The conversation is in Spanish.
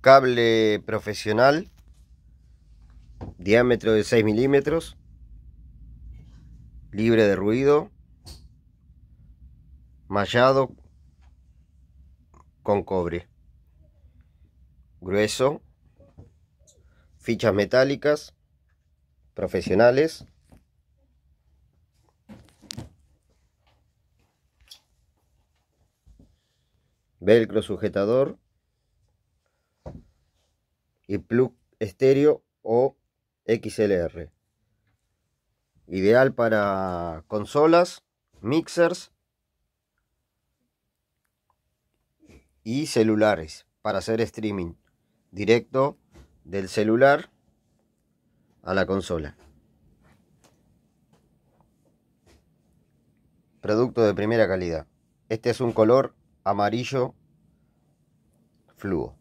cable profesional, diámetro de 6 milímetros, libre de ruido, mallado con cobre, grueso, fichas metálicas, profesionales, velcro sujetador y plug estéreo o XLR. Ideal para consolas, mixers y celulares para hacer streaming directo del celular a la consola. Producto de primera calidad. Este es un color amarillo fluo.